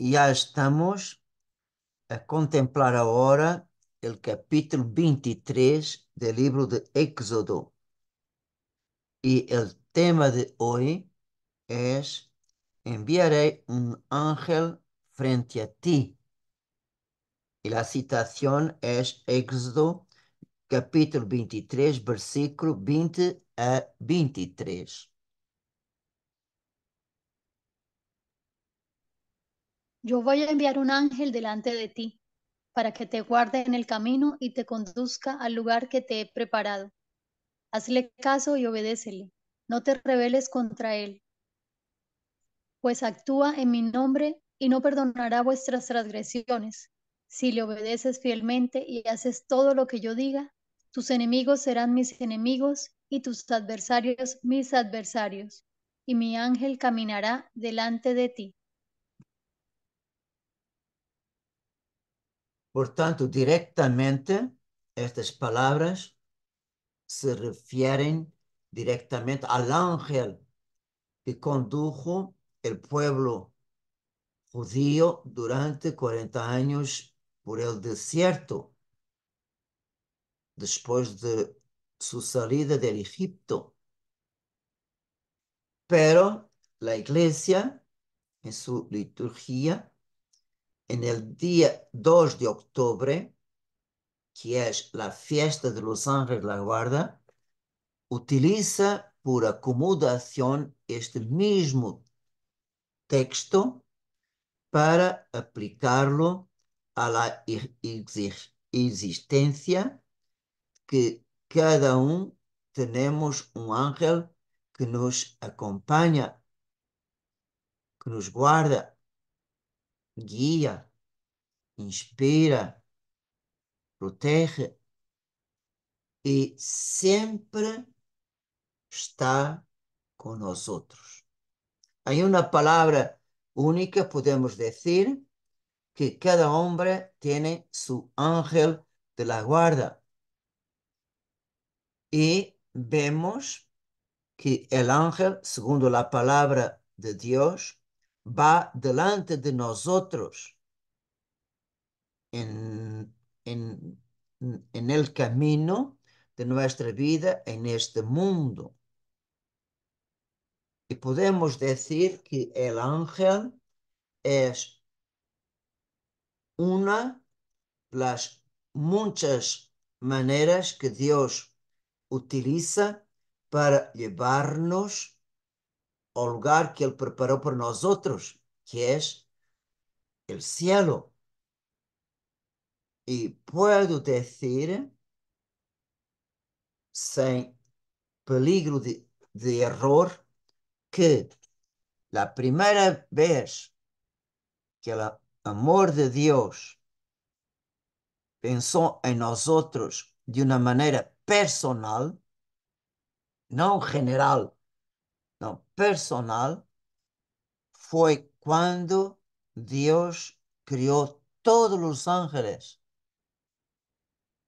já estamos a contemplar agora o capítulo 23 do livro de Éxodo. E o tema de hoje é: Enviarei um ángel frente a ti. E a citação é Éxodo capítulo 23, versículo 20 a 23. Yo voy a enviar un ángel delante de ti para que te guarde en el camino y te conduzca al lugar que te he preparado. Hazle caso y obedécele. No te rebeles contra él, pues actúa en mi nombre y no perdonará vuestras transgresiones. Si le obedeces fielmente y haces todo lo que yo diga, tus enemigos serán mis enemigos y tus adversarios mis adversarios, y mi ángel caminará delante de ti. Por tanto, directamente, estas palabras se refieren directamente al ángel que condujo el pueblo judío durante 40 años por el desierto, después de su salida del Egipto. Pero la iglesia, en su liturgia, É no dia 2 de outubro, que é a festa de los ángeles de la guarda, utiliza por acomodação este mesmo texto para aplicá-lo à existência que cada um temos um ángel que nos acompanha, que nos guarda guia, inspira, protege e sempre está com nós outros. Em uma palavra única podemos dizer que cada homem tem seu ángel de la guarda. E vemos que o ángel, segundo a palavra de Deus, va delante de nosotros en, en, el camino de nuestra vida en este mundo. Y podemos decir que el ángel es una de las muchas maneras que Dios utiliza para llevarnos ao lugar que Ele preparou para nós outros, que é o céu. E posso dizer, sem peligro de, de erro, que a primeira vez que o amor de Deus pensou em nós outros de uma maneira personal, não general, não, personal, foi quando Deus criou todos os ángeles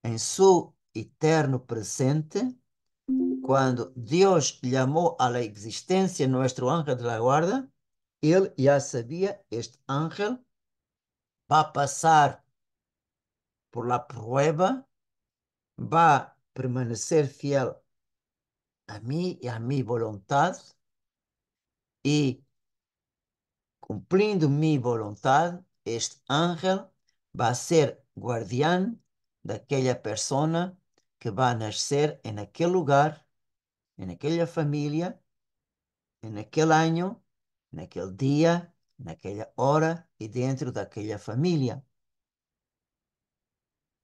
em seu eterno presente, quando Deus chamou à existência nosso ángel de la guarda, ele já sabia, este ángel vai passar por la prueba, vai permanecer fiel a mim e a minha vontade, e, cumprindo minha vontade, este ángel vai ser guardião daquela pessoa que vai nascer em aquele lugar, em aquela família, em aquele ano, naquele dia, naquela hora e dentro daquela família.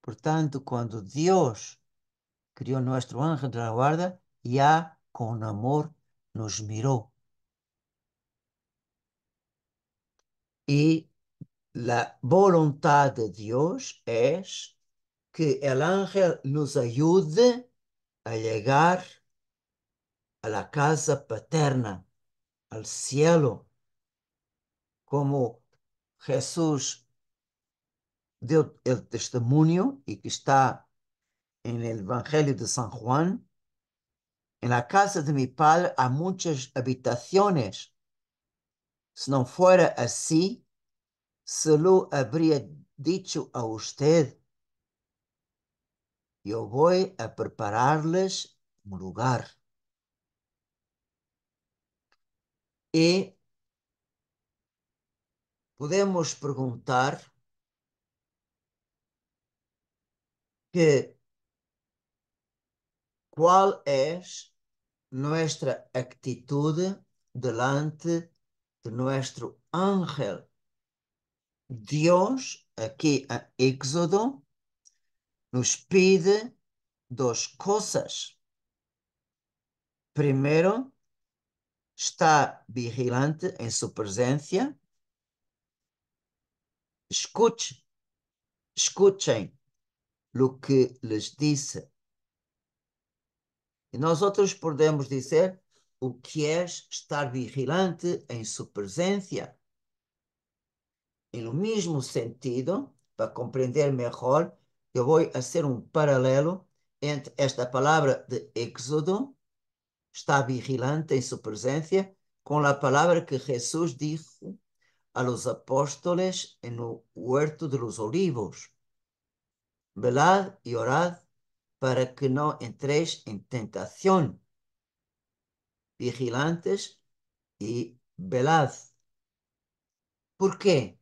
Portanto, quando Deus criou nosso anjo de guarda, já com amor nos mirou. e a vontade de Deus é que o ángel nos ajude a chegar à casa paterna, ao cielo, como Jesus deu o testemunho e que está no Evangelho de São Juan. em casa de mi padre há muitas habitações. Se não fora assim, se lo habría dito a usted, eu vou a preparar-lhes um lugar. E podemos perguntar que qual é nossa atitude delante nuestro ángel. Dios, aqui a Éxodo, nos pede duas coisas. Primeiro, está vigilante em sua presença. Escute, escutem o que lhes disse. E nós outros podemos dizer o que é estar vigilante em sua presença. E no mesmo sentido, para compreender melhor, eu vou fazer um paralelo entre esta palavra de Êxodo, estar vigilante em sua presença, com a palavra que Jesus disse a los apóstoles no huerto de los olivos. Velad e orad para que não entreis em tentação vigilantes e velaz. Por quê?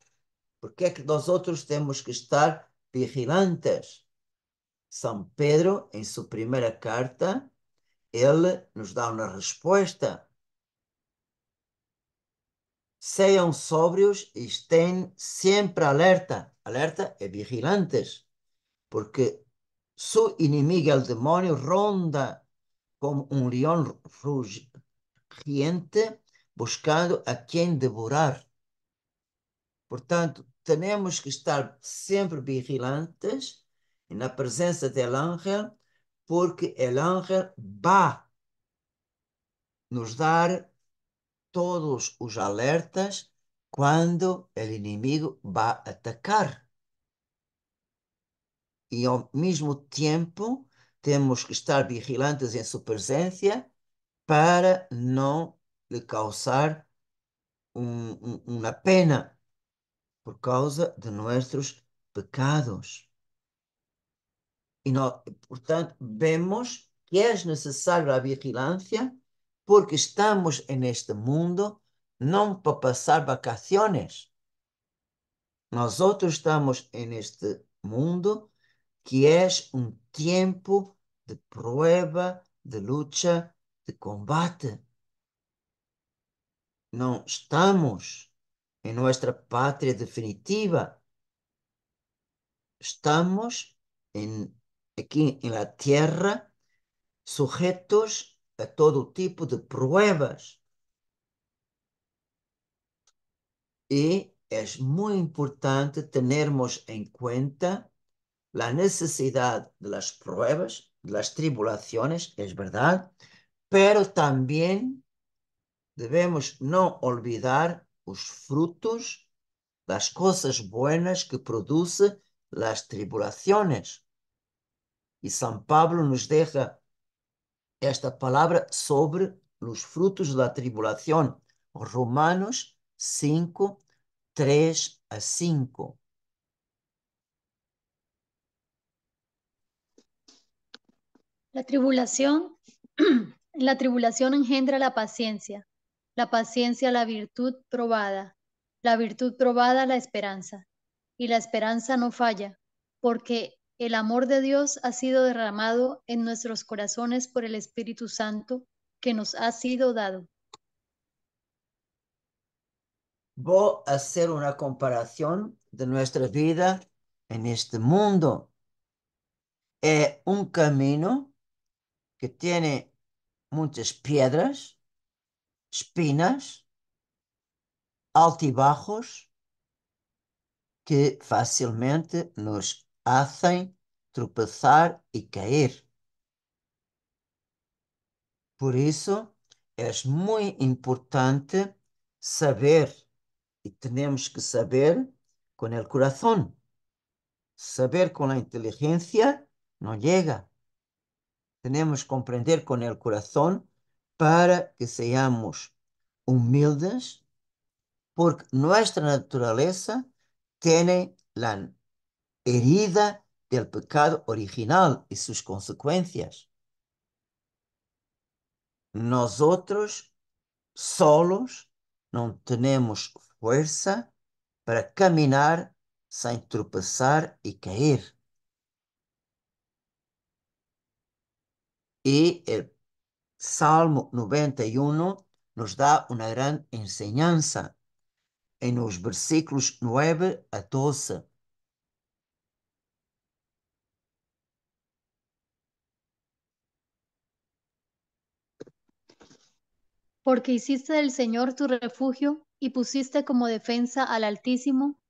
Porque é que nós outros temos que estar vigilantes? São Pedro, em sua primeira carta, ele nos dá uma resposta. Sejam sóbrios e estejam sempre alerta. Alerta é vigilantes, porque seu inimigo, o demônio, ronda como um leão rugido riente buscando a quem devorar. Portanto, temos que estar sempre vigilantes na presença del ángel, porque el vai nos dar todos os alertas quando o inimigo vai atacar. E ao mesmo tempo, temos que estar vigilantes em sua presença para não lhe causar um, um, uma pena por causa de nossos pecados. E nós, portanto, vemos que é necessário a vigilância porque estamos neste mundo não para passar vacaciones. Nós outros estamos neste mundo que é um tempo de prova, de luta, de combate. Não estamos em nossa pátria definitiva. Estamos em, aqui em la Terra sujeitos a todo tipo de pruebas. E é muito importante termos em conta a necessidade das pruebas, das tribulações, é verdade, pero también devemos não olvidar os frutos das coisas buenas que produzem as tribulações. E São Pablo nos deixa esta palavra sobre os frutos da tribulação. Romanos 5, 3 a 5. a tribulação La tribulación engendra la paciencia, la paciencia la virtud probada, la virtud probada la esperanza, y la esperanza no falla, porque el amor de Dios ha sido derramado en nuestros corazones por el Espíritu Santo que nos ha sido dado. Voy a hacer una comparación de nuestra vida en este mundo. Es un camino que tiene muitas pedras, espinas, altibarros, que facilmente nos hacem tropeçar e cair. Por isso, é muito importante saber, e temos que saber com o coração. Saber com a inteligência não chega. Tenemos que compreender com el corazón para que sejamos humildes, porque nuestra natureza tiene la herida del pecado original e suas consecuencias. outros solos não temos força para caminhar sem tropeçar e cair Y el Salmo 91 nos da una gran enseñanza en los versículos 9 a 12. Porque hiciste del Señor tu refugio y pusiste como defensa al Altísimo,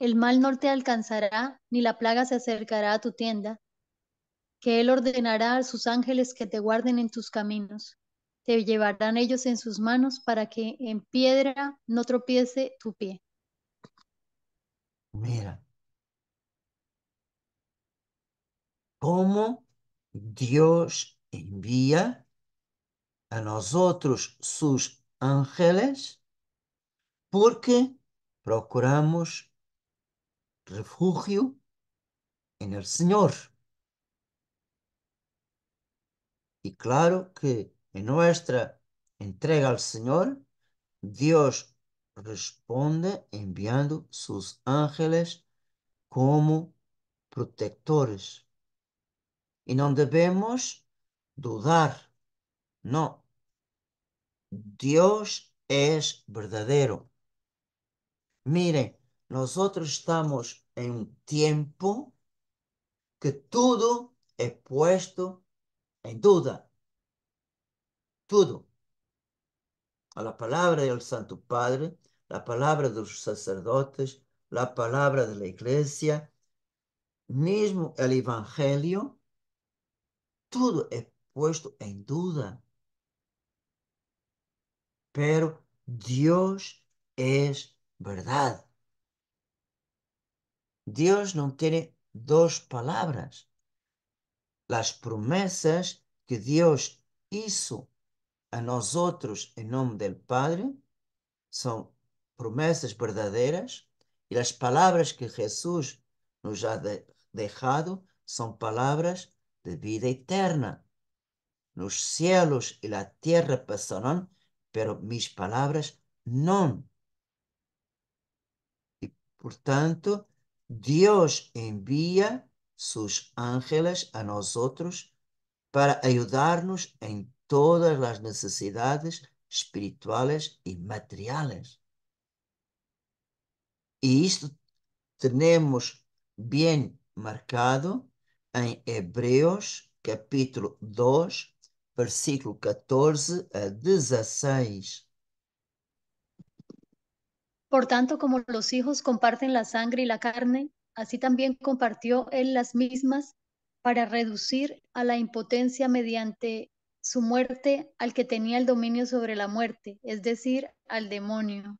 el mal no te alcanzará, ni la plaga se acercará a tu tienda, que Él ordenará a sus ángeles que te guarden en tus caminos. Te llevarán ellos en sus manos para que en piedra no tropiece tu pie. Mira, cómo Dios envía a nosotros sus ángeles porque procuramos refugio en el Señor. Y claro que en nuestra entrega al Señor, Dios responde enviando sus ángeles como protectores. Y no debemos dudar, no. Dios es verdadero. Mire, nosotros estamos en un tiempo que todo es puesto em dúvida Tudo. A palavra do Santo Padre, a palavra dos sacerdotes, a palavra da Igreja, mesmo o Evangelho, tudo é posto em dúvida. Pero Deus é verdade. Deus não tem duas palavras as promessas que Deus hizo a outros em nome do Padre são promessas verdadeiras e as palavras que Jesus nos ha de são palavras de vida eterna. nos céus e na terra passarão, pero mis palavras não e portanto Deus envia sus ángeles a nosotros para ayudarnos en todas las necesidades espirituales y materiales. Y esto tenemos bien marcado en Hebreos capítulo 2, versículo 14 a 16. Por tanto, como los hijos comparten la sangre y la carne, Así también compartió él las mismas para reducir a la impotencia mediante su muerte al que tenía el dominio sobre la muerte, es decir, al demonio,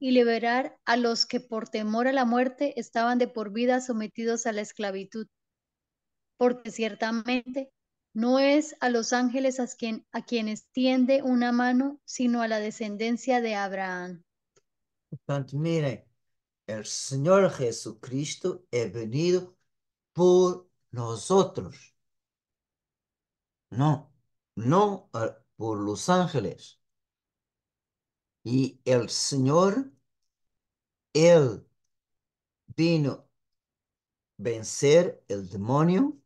y liberar a los que por temor a la muerte estaban de por vida sometidos a la esclavitud. Porque ciertamente no es a los ángeles a, quienes tiende una mano, sino a la descendencia de Abraham. Entonces, mire, el Señor Jesucristo es venido por nosotros. No, no eh, por los ángeles. Y el Señor, Él vino vencer el demonio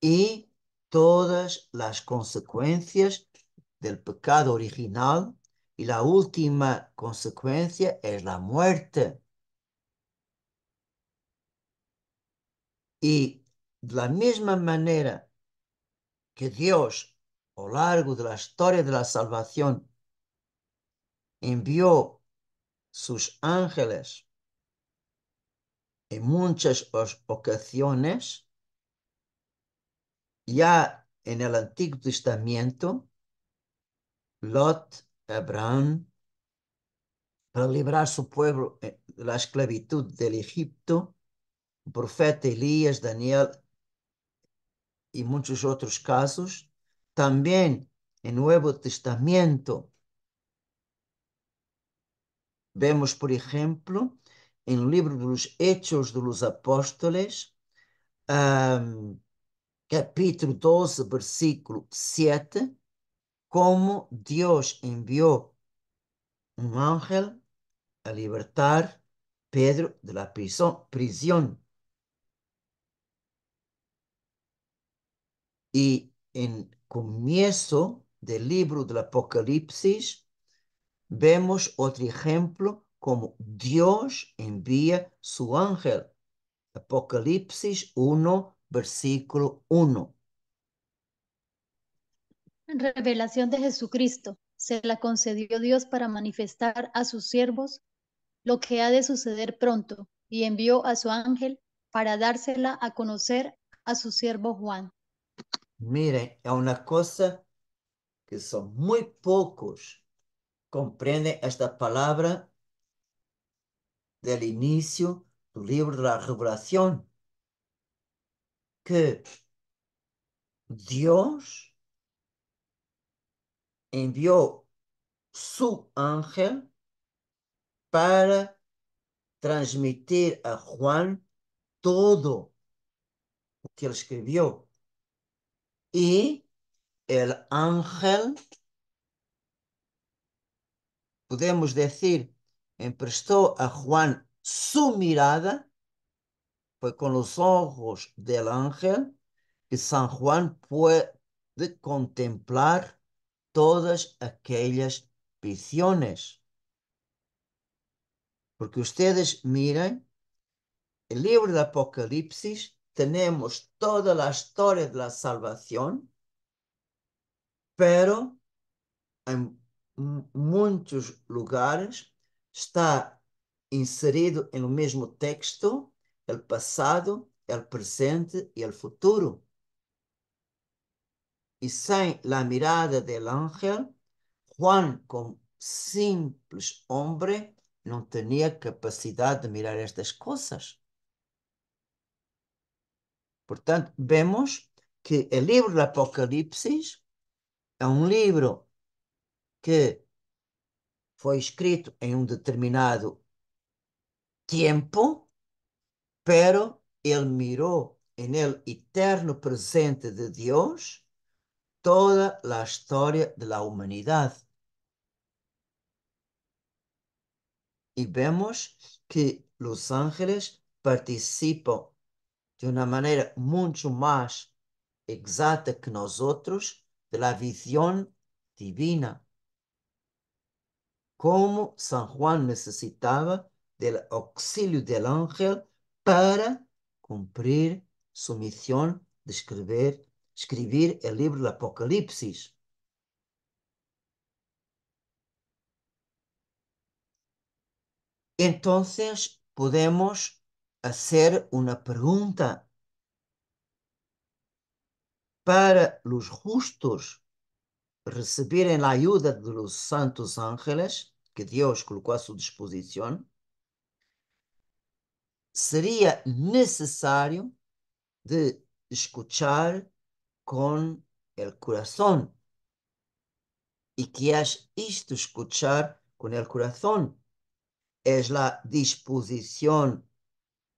y todas las consecuencias del pecado original y la última consecuencia es la muerte. Y de la misma manera que Dios, a lo largo de la historia de la salvación, envió sus ángeles en muchas ocasiones, ya en el Antiguo Testamento, Lot Abraham para librar su pueblo eh, de la esclavitud del Egipto, el profeta Elías, Daniel y e muchos otros casos. También en em Nuevo Testamento vemos, por ejemplo, en em el libro de los Hechos de los Apóstoles, capítulo 12, versículo 7, cómo Dios envió un ángel a libertar Pedro de la prisión. Y en comienzo del libro del Apocalipsis vemos otro ejemplo como Dios envía su ángel. Apocalipsis 1, versículo 1 revelación de Jesucristo se la concedió Dios para manifestar a sus siervos lo que ha de suceder pronto y envió a su ángel para dársela a conocer a su siervo Juan. Miren, es una cosa que son muy pocos comprenden esta palabra del inicio del libro de la revelación, que Dios envió su ángel para transmitir a Juan todo lo que él escribió. Y el ángel, podemos decir, emprestó a Juan su mirada, fue con los ojos del ángel que San Juan puede contemplar todas aquelas visiones. Porque ustedes miram no livro de Apocalipse temos toda a história da salvação, mas em muitos lugares está inserido no mesmo texto o passado, o presente e o futuro e sem a mirada do ángel, Juan, como simples homem, não tinha capacidade de mirar estas coisas. Portanto, vemos que o livro do Apocalipse é um livro que foi escrito em um determinado tempo, pero ele mirou em ele eterno presente de Deus toda la historia de la humanidad. Y vemos que los ángeles participan de una manera mucho más exacta que nosotros de la visión divina. Como San Juan necesitaba del auxilio del ángel para cumplir su misión de escribir escrever o é livro do Apocalipse. Então, podemos fazer uma pergunta para os justos receberem a ajuda dos santos ángeles que Deus colocou à sua disposição, seria necessário de escutar com o coração e que as isto escuchar com o coração é la disposição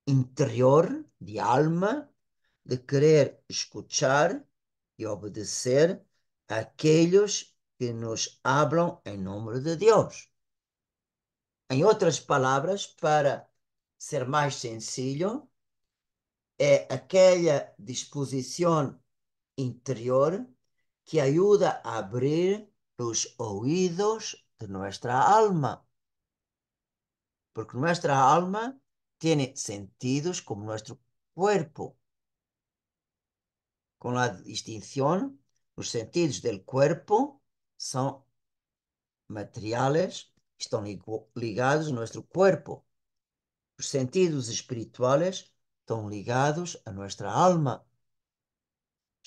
interior de alma de querer escuchar e obedecer aqueles que nos hablam em nome de Deus Em outras palavras, para ser mais sencillo, é aquela disposição interior que ajuda a abrir os ouvidos de nossa alma. Porque nossa alma tem sentidos como nosso cuerpo. com a distinção, os sentidos do corpo são materiais, estão ligados a nosso cuerpo. os sentidos espirituais estão ligados a nossa alma.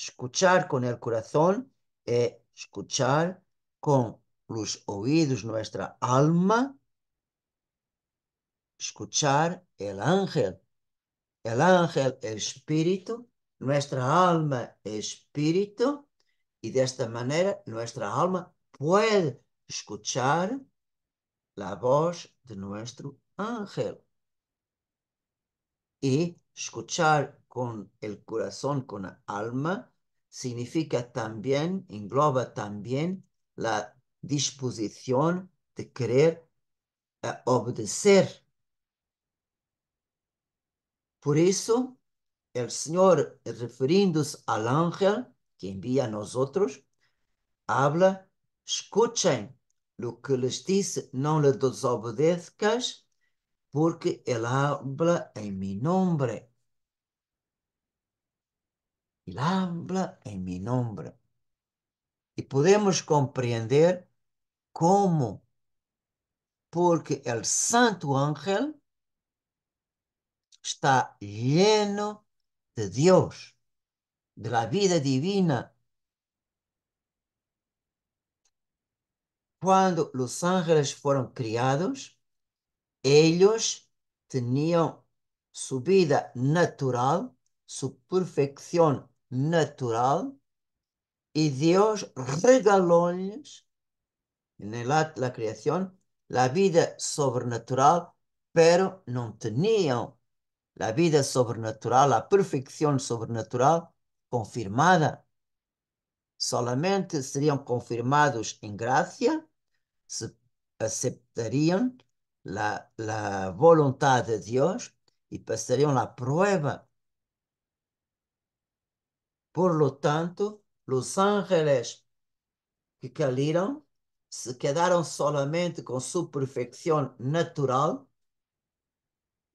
escuchar con el corazón, es escuchar con los oídos nuestra alma, escuchar el ángel, el ángel, el espíritu, nuestra alma, espíritu, y de esta manera nuestra alma puede escuchar la voz de nuestro ángel y escuchar con el corazón, con la alma, significa também, engloba também, a disposição de querer eh, obedecer. Por isso, o Senhor, referindo-se ao ángel que envia a nós outros, habla, escutem o que lhes disse, não lhe desobedezcas, porque ele habla em meu nome. Él habla en mi nombre. Y podemos comprender cómo, porque el santo ángel está lleno de Dios, de la vida divina. Cuando los ángeles fueron criados, ellos tenían su vida natural, su perfección natural e Deus regalou-lhes na la criação a vida sobrenatural, pero não tinham a vida sobrenatural, a perfeição sobrenatural confirmada. Solamente seriam confirmados em graça, se aceitariam a la de Deus e passariam a prueba por lo tanto, Los Ángeles que caíram se quedaram somente com sua perfeição natural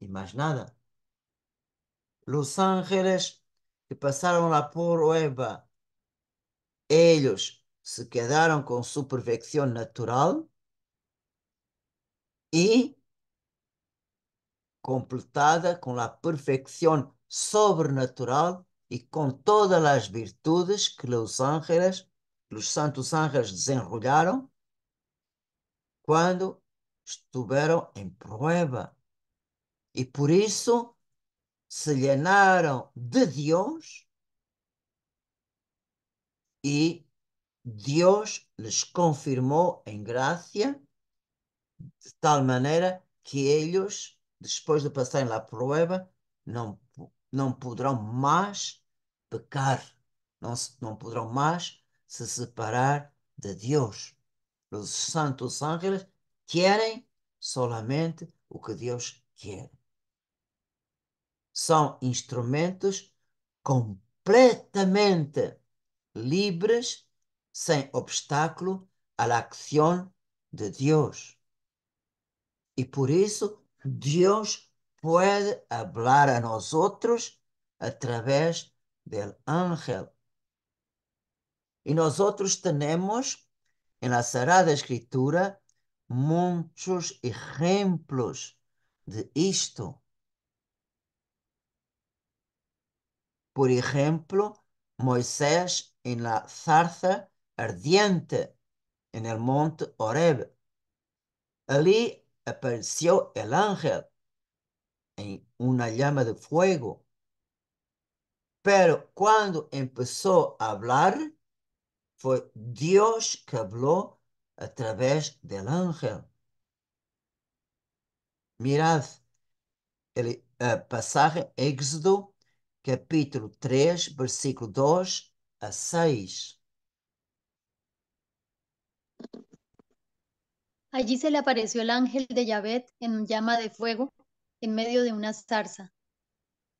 e mais nada. Los Ángeles que passaram a Eva, eles se quedaram com sua perfeição natural e completada com a perfeição sobrenatural e com todas as virtudes que os ángeles, os santos ángeles desenrolharam quando estiveram em prova. E por isso se llenaram de Deus e Deus lhes confirmou em graça de tal maneira que eles, depois de passarem a prova, não não poderão mais pecar, não, se, não poderão mais se separar de Deus. Os santos ángeles querem somente o que Deus quer. São instrumentos completamente livres sem obstáculo à ação de Deus. E por isso Deus pode falar a nós outros através do ángel. E nós outros temos, na Sagrada Escritura, muitos exemplos de isto. Por exemplo, Moisés na zarza ardiente, en el monte Horeb. Ali apareceu el ángel en una llama de fuego. Pero cuando empezó a hablar, fue Dios que habló a través del ángel. Mirad el eh, pasaje Éxodo, capítulo 3, versículo 2 a 6. Allí se le apareció el ángel de Yahvé en llama de fuego en medio de una zarza.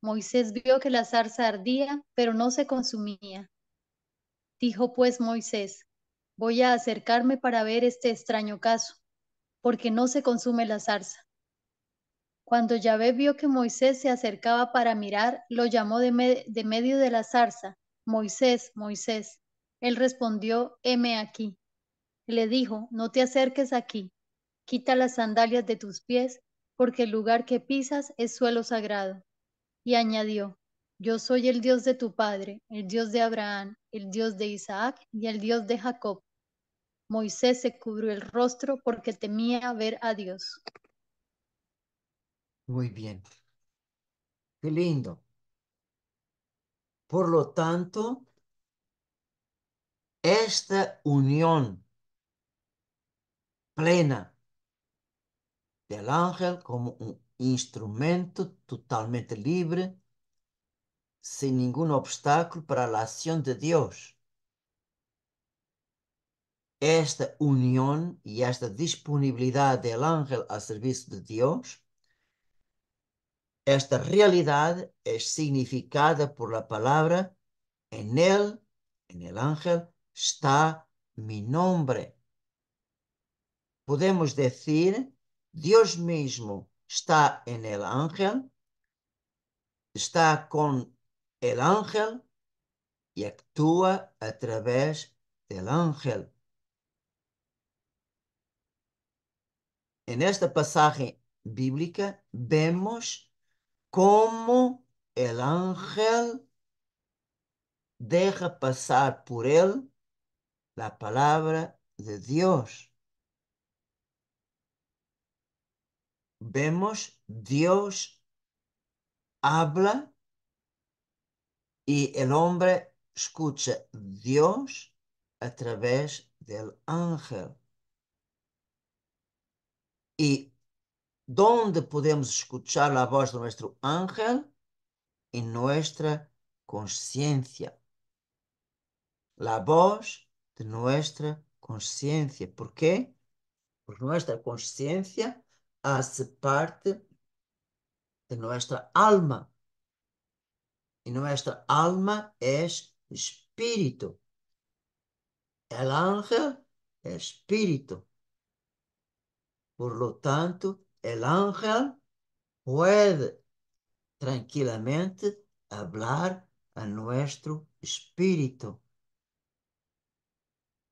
Moisés vio que la zarza ardía, pero no se consumía. Dijo pues Moisés, voy a acercarme para ver este extraño caso, porque no se consume la zarza. Cuando Yahvé vio que Moisés se acercaba para mirar, lo llamó de, medio de la zarza, Moisés, Moisés. Él respondió, heme aquí. Le dijo, no te acerques aquí, quita las sandalias de tus pies, porque el lugar que pisas es suelo sagrado. Y añadió, yo soy el Dios de tu padre, el Dios de Abraham, el Dios de Isaac y el Dios de Jacob. Moisés se cubrió el rostro porque temía ver a Dios. Muy bien. Qué lindo. Por lo tanto, esta unión plena del Ángel como um instrumento totalmente livre, sem nenhum obstáculo para a ação de Deus. Esta união e esta disponibilidade del Ángel a serviço de Deus, esta realidade é significada por la palavra en él, en el ángel, está mi nombre. Podemos dizer Deus mesmo está em El Ángel, está com El Ángel e atua através del Ángel. En esta passagem bíblica, vemos como el ángel deja passar por ele a palavra de Deus. vemos Dios habla y el hombre escucha Dios a través del ángel. ¿Y dónde podemos escuchar la voz de nuestro ángel? En nuestra conciencia. La voz de nuestra conciencia. ¿Por qué? Porque nuestra conciencia hace parte de nuestra alma. Y nuestra alma es espíritu. El ángel es espíritu. Por lo tanto, el ángel puede tranquilamente hablar a nuestro espíritu.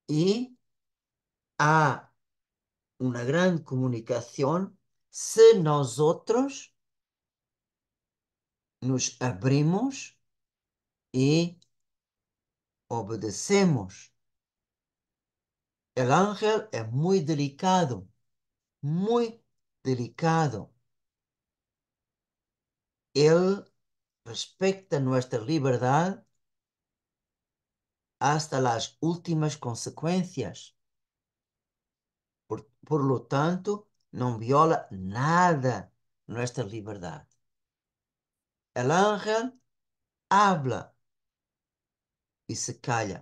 Y a una gran comunicación si nosotros nos abrimos y obedecemos. El ángel es muy delicado, muy delicado. Él respeta nuestra libertad hasta las últimas consecuencias. Por, por lo tanto, não viola nada nesta liberdade. El ángel habla e se calha.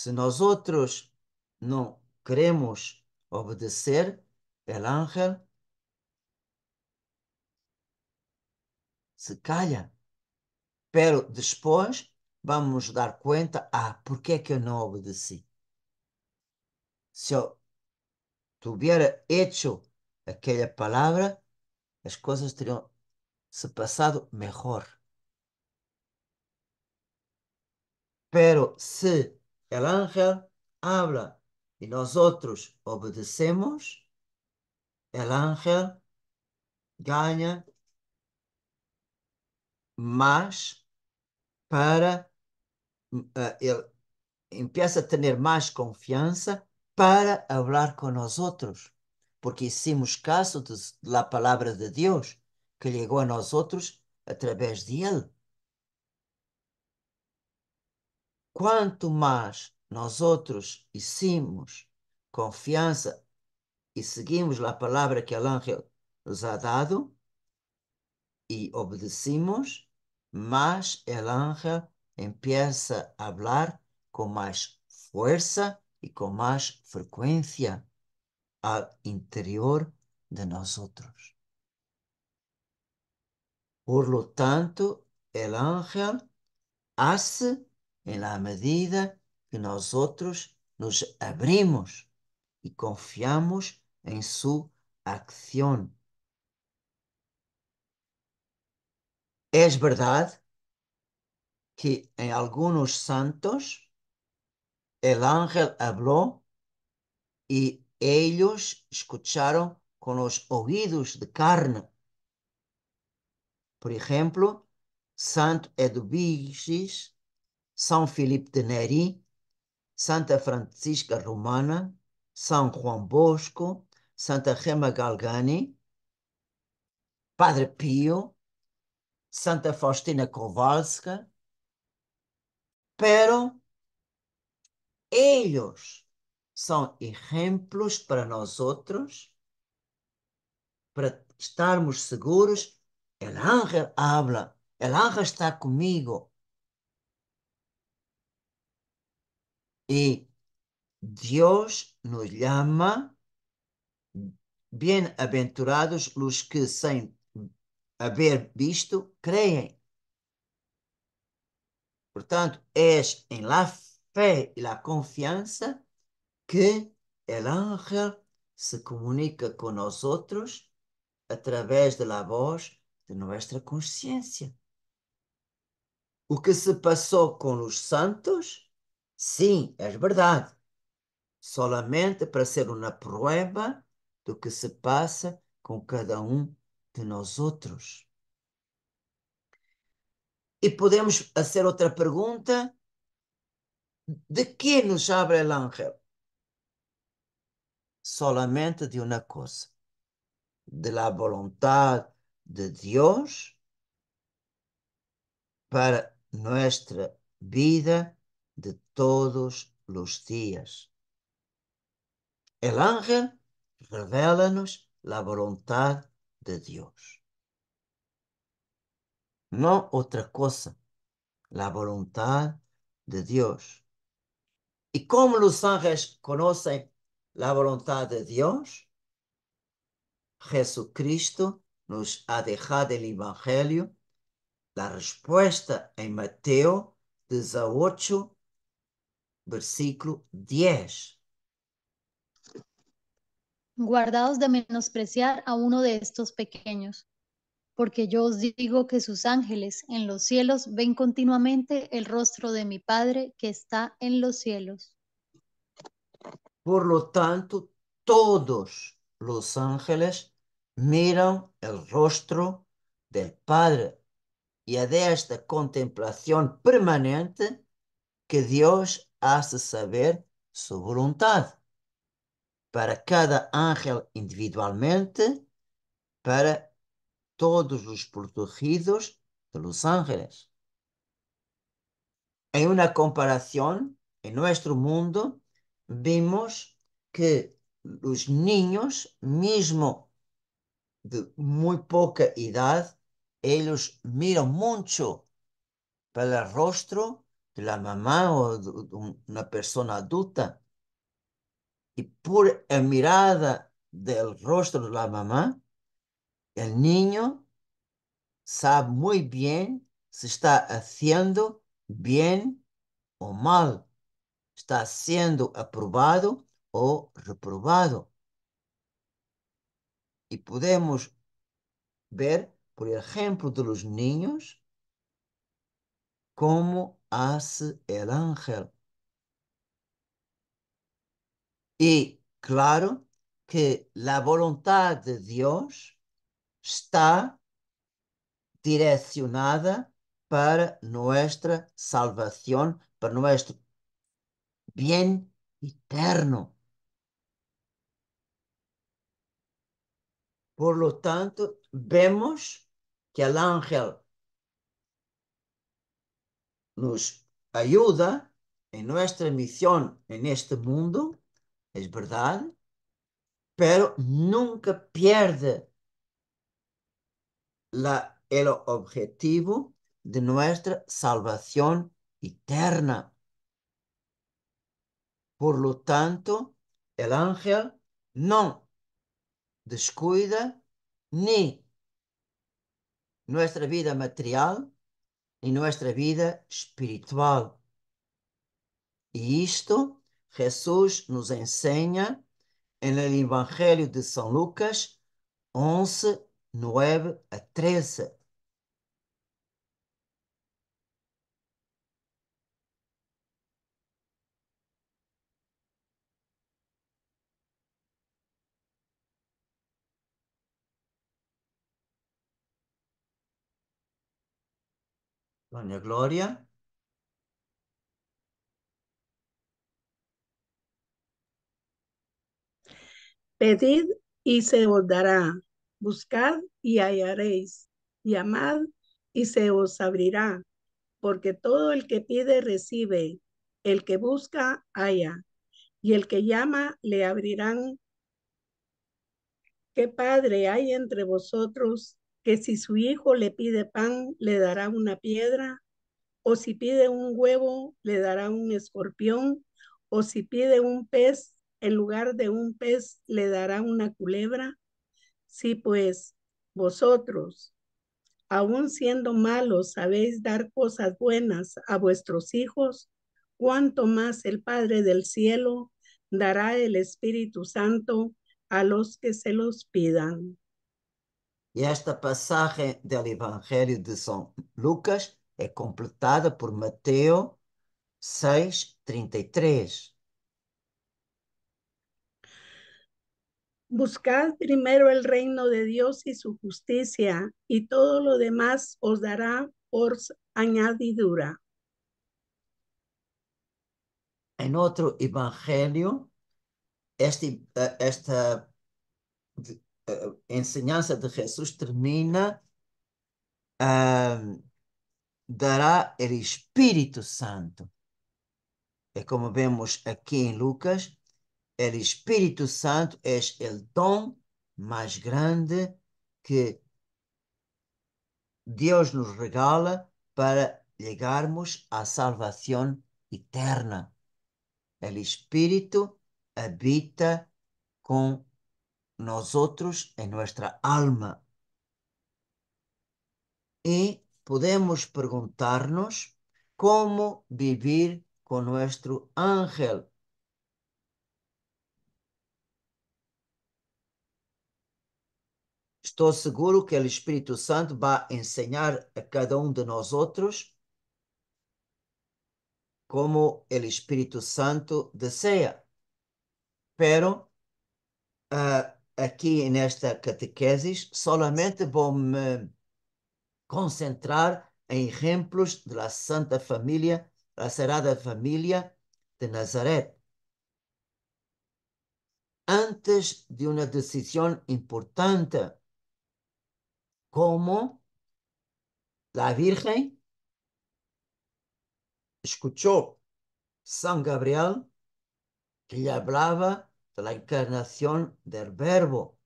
Se nós outros não queremos obedecer, el ángel se calha. Pero depois vamos dar conta, ah, porque é que eu não obedeci? se eu tivesse feito aquela palavra as coisas teriam se passado melhor. Pero se o ángel habla e nós outros obedecemos, o ángel ganha mais para uh, eh, ele empieza a ter mais confiança para falar conosco outros, porque hicimos caso da palavra de Deus que chegou a nós outros através de Ele. Quanto mais nós outros hicimos confiança e seguimos a palavra que o anjo nos ha dado e obedecimos, mais o anjo começa a falar com mais força e com mais frequência ao interior de nós outros. Por lo tanto, o ángel hace em la medida que outros nos abrimos e confiamos em sua ação. É verdade que em alguns santos El ángel habló y ellos escucharon con los oídos de carne. Por ejemplo, Santo Eduviges, São Filipe de Neri, Santa Francisca Romana, São Juan Bosco, Santa Gema Galgani, Padre Pio, Santa Faustina Kowalska, pero eles são exemplos para nós outros, para estarmos seguros. El ángel habla, el ángel está comigo. E Deus nos chama bem-aventurados os que sem haver visto creem. Portanto, és em la paix e a confiança que o ángel se comunica com nós outros através da voz de nossa consciência. O que se passou com os santos, sim, é verdade, solamente para ser uma prova do que se passa com cada um de nós outros. E podemos fazer outra pergunta de que nos abre o ángel? Solamente de uma coisa: de la vontade de Deus para nossa vida de todos os dias. O ángel revela-nos a vontade de Deus. Não outra coisa, a vontade de Deus. E como os ángeles conhecem a vontade de Jesus Jesucristo nos ha deixado o Evangelho a resposta em Mateus 18, versículo 10. Guardaos de menospreciar a uno de estos pequeños, porque yo os digo que sus ángeles en los cielos ven continuamente el rostro de mi Padre que está en los cielos. Por lo tanto, todos los ángeles miran el rostro del Padre y de esta contemplación permanente que Dios hace saber su voluntad para cada ángel individualmente, para todos los protegidos de los ángeles. En una comparación, en nuestro mundo, vimos que los niños, mismo de muy poca edad, ellos miran mucho para el rostro de la mamá o de una persona adulta. Y por la mirada del rostro de la mamá, el niño sabe muy bien si está haciendo bien o mal. Está siendo aprobado o reprobado. Y podemos ver, por ejemplo, de los niños, cómo hace el ángel. Y claro que la voluntad de Dios está direcionada para nossa salvação, para nosso bem eterno. Por lo tanto, vemos que o ángel nos ajuda em nossa missão em este mundo, é verdade, pero nunca perde la, el objetivo de nuestra salvación eterna. Por lo tanto, el ángel no descuida ni nuestra vida material ni nuestra vida espiritual. E isto Jesus nos enseña no en Evangelho de São Lucas 11, no web a 13. dona glória Pedid y se os dará. Buscad y hallaréis, llamad y se os abrirá, porque todo el que pide recibe, el que busca halla, y el que llama le abrirán. ¿Qué padre hay entre vosotros que si su hijo le pide pan, le dará una piedra? ¿O si pide un huevo, le dará un escorpión? ¿O si pide un pez, en lugar de un pez, le dará una culebra? Si pues vosotros, aun siendo malos, sabéis dar cosas buenas a vuestros hijos, cuanto más el Padre del Cielo dará el Espíritu Santo a los que se los pidan. Y esta pasaje del Evangelio de San Lucas es completada por Mateo 6, 33. Buscad primero el reino de Dios y su justicia, y todo lo demás os dará por añadidura. En otro evangelio, este, eh, esta eh, enseñanza de Jesús termina, eh, dará el Espíritu Santo. Y como vemos aquí en Lucas, El Espírito Santo é o dom mais grande que Deus nos regala para chegarmos à salvação eterna. O Espírito habita com nós outros em nossa alma. E podemos perguntar-nos como viver com nosso ángel Estou seguro que o Espírito Santo vai ensinar a cada um de nós outros como o Espírito Santo deseja. Pero uh, aqui nesta catequesis solamente vou me concentrar em exemplos da Santa Família, da Sagrada Família de Nazaré. Antes de uma decisão importante como la Virgen escuchó San Gabriel que le hablaba de la encarnación del Verbo.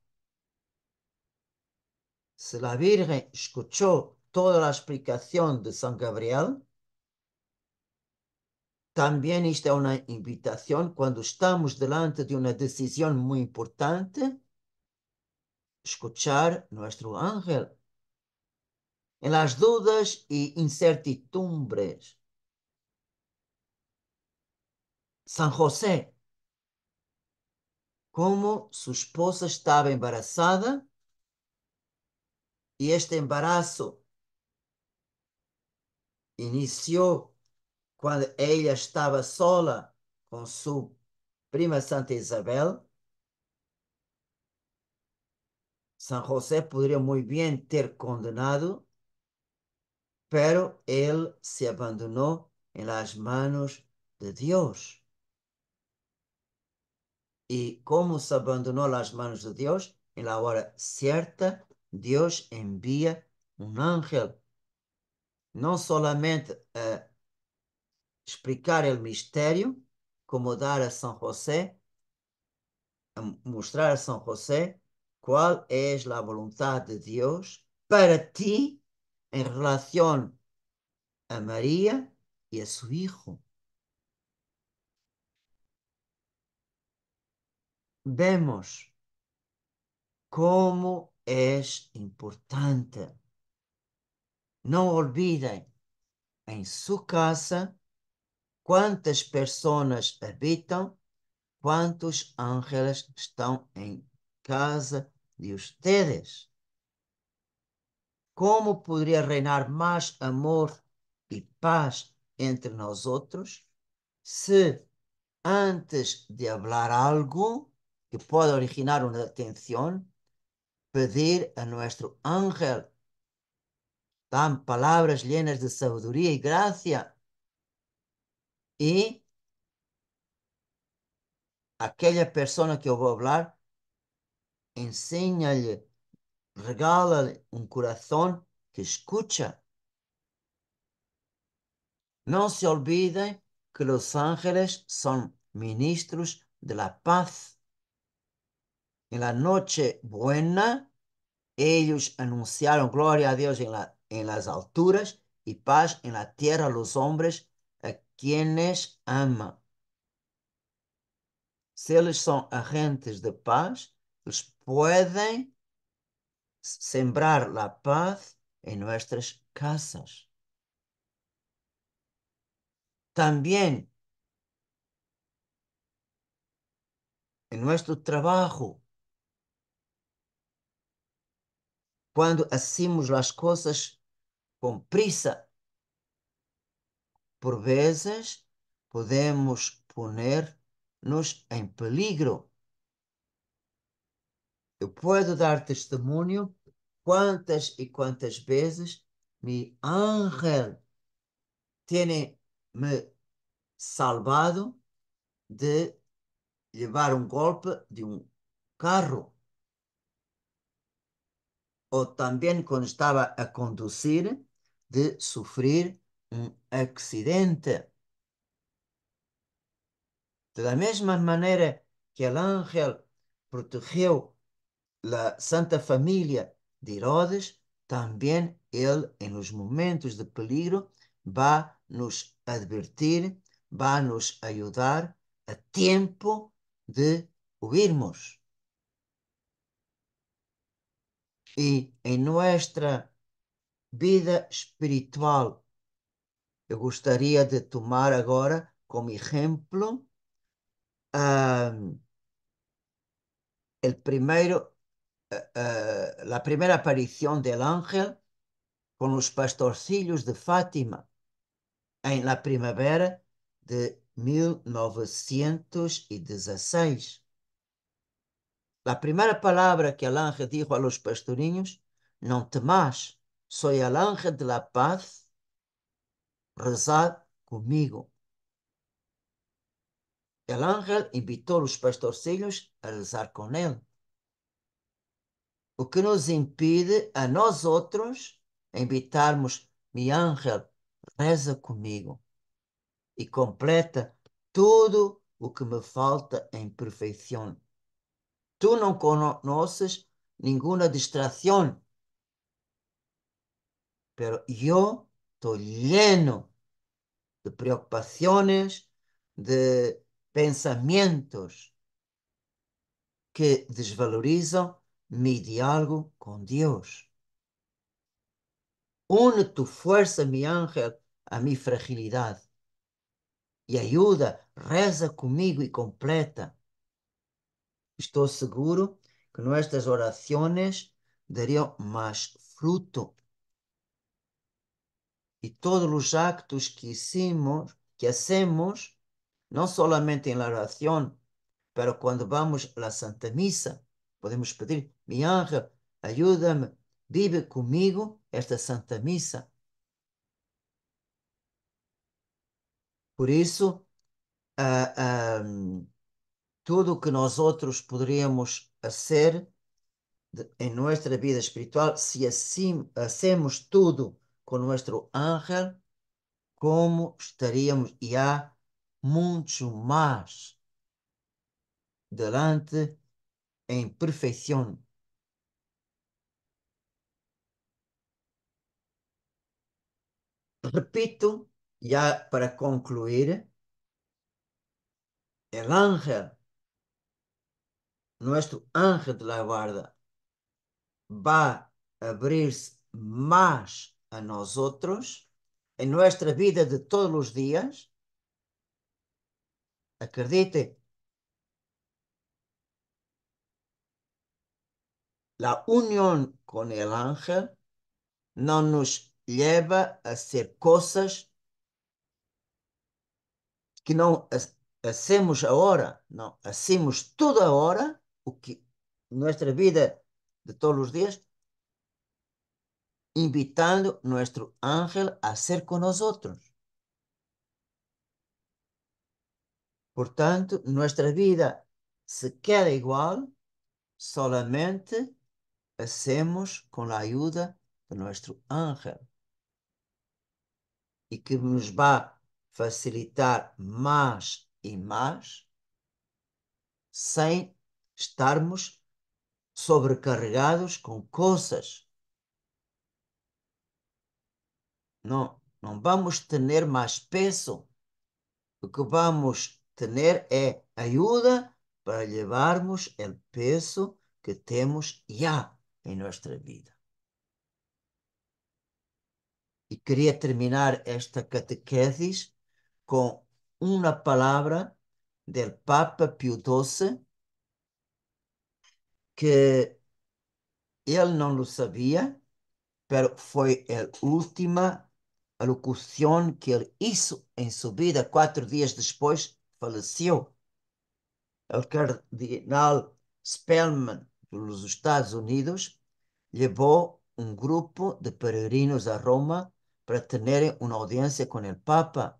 Si la Virgen escuchó toda la explicación de San Gabriel, también está una invitación cuando estamos delante de una decisión muy importante, escuchar nuestro ángel en las dudas y incertidumbres. San José, como su esposa estaba embarazada y este embarazo inició cuando ella estaba sola con su prima Santa Isabel, San José podría muy bien ter condenado pero él se abandonó en las manos de Dios. Y como se abandonó en las manos de Dios, en la hora cierta, Dios envía un ángel. No solamente a eh, explicar el misterio, como dar a San José, a mostrar a San José cuál es la voluntad de Dios para ti en relación a María y a su hijo. Vemos como es importante. Não olvidem, em sua casa, quantas pessoas habitam, quantos ángeles estão em casa de ustedes como poderia reinar mais amor e paz entre nós outros se antes de falar algo que pode originar uma tensão, pedir a nosso ángel dan palavras llenas de sabedoria e graça e aquela pessoa que eu vou falar ensina-lhe regálale un corazón que escucha. No se olviden que los ángeles son ministros de la paz. En la noche buena, ellos anunciaron gloria a Dios en, las alturas y paz en la tierra a los hombres a quienes ama. Si ellos son agentes de paz, los pueden sembrar la paz en nuestras casas. También en nuestro trabajo, quando hacemos as coisas com prisa, por vezes podemos poner-nos em peligro. Eu posso dar testemunho quantas e quantas vezes me ángel tiene me salvado de levar um golpe de um carro. Ou também, quando estava a conduzir, de sofrer um acidente. Da mesma maneira que o ángel protegeu a Santa Família de Herodes, também ele em nos momentos de peligro vai nos advertir, vai nos ajudar a tempo de ouvirmos. e em nossa vida espiritual, eu gostaria de tomar agora como exemplo um, primeiro eh, eh, a primeira aparição aparición del ángel os pastorcillos de Fátima em la primavera de 1916. a primeira palavra que el disse aos a pastorinhos, não temas, sou el ángel de la paz, rezad comigo El ángel invitó os pastorcillos a rezar com ele o que nos impede a nós outros invitarmos Mi Ángel, reza comigo e completa tudo o que me falta em perfeição. Tu não conheces nenhuma distração, pero eu estou lleno de preocupações, de pensamentos que desvalorizam mi diálogo con Dios. Une tu fuerza, mi ángel, a mi fragilidad e ajuda, reza comigo e completa. Estou seguro que nuestras oraciones darão mais fruto. E todos os actos que hicimos, que hacemos, não solamente em la oração, pero quando vamos à Santa misa Podemos pedir, mi ajuda-me, vive comigo esta Santa Missa. Por isso, uh, tudo o que nós outros poderíamos fazer em nossa vida espiritual, se assim hacemos tudo com o nosso ángel, como estaríamos, e há muito mais delante em perfeição. Repito, já para concluir, o é ángel, nosso ángel de la guarda, vai abrir-se mais a nós outros, em nossa vida de todos os dias. Acredite. La unión con el ángel no nos leva a ser coisas que não hacemos agora, não, hacemos toda hora o que nossa vida de todos os dias, invitando nosso ángel a ser conosco Portanto, nossa vida se queda igual solamente hacemos com a ajuda do nosso ángel e que nos vá facilitar mais e mais sem estarmos sobrecarregados com coisas. Não, não vamos ter mais peso. O que vamos ter é ajuda para levarmos o peso que temos já em nossa vida. E queria terminar esta catequesis com uma palavra do Papa Pio XII que ele não lo sabia, pero foi a última alocução que ele hizo em sua vida. Quatro dias depois, faleceu. O cardenal Spellman dos Estados Unidos levou um grupo de peregrinos a Roma para terem uma audiência com o Papa.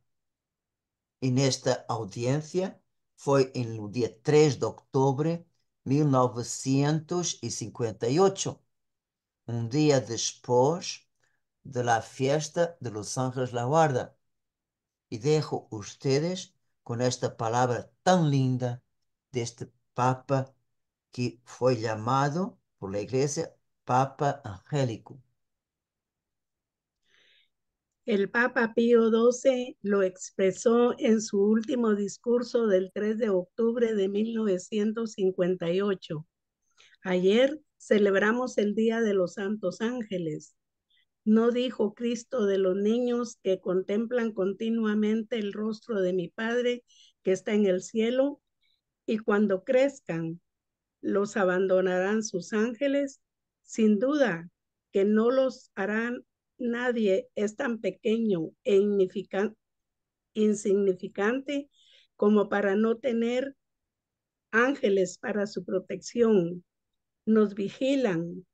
E nesta audiência foi no dia 3 de de 1958, un día después de la fiesta de los Angeles La Guarda. E dejo vocês com esta palavra tão linda deste Papa que foi chamado por la Igreja Papa Angélico. El Papa Pío XII lo expresó en su último discurso del 3 de octubre de 1958. Ayer celebramos el Día de los Santos Ángeles. ¿No dijo Cristo de los niños que contemplan continuamente el rostro de mi Padre que está en el cielo? Y cuando crezcan, los abandonarán sus ángeles sin duda que no los hará nadie, es tan pequeño e insignificante como para no tener ángeles para su protección. Nos vigilan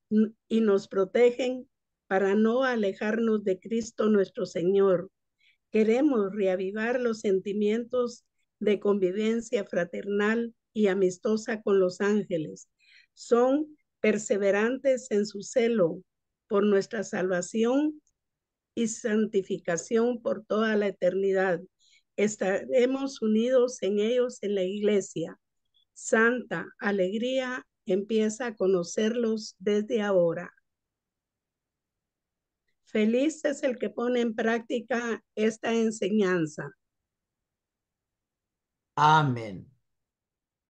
y nos protegen para no alejarnos de Cristo nuestro Señor. Queremos reavivar los sentimientos de convivencia fraternal y amistosa con los ángeles. Son perseverantes en su celo por nuestra salvación y santificación por toda la eternidad. Estaremos unidos en ellos en la iglesia. Santa Alegría empieza a conocerlos desde ahora. Feliz es el que pone en práctica esta enseñanza. Amén.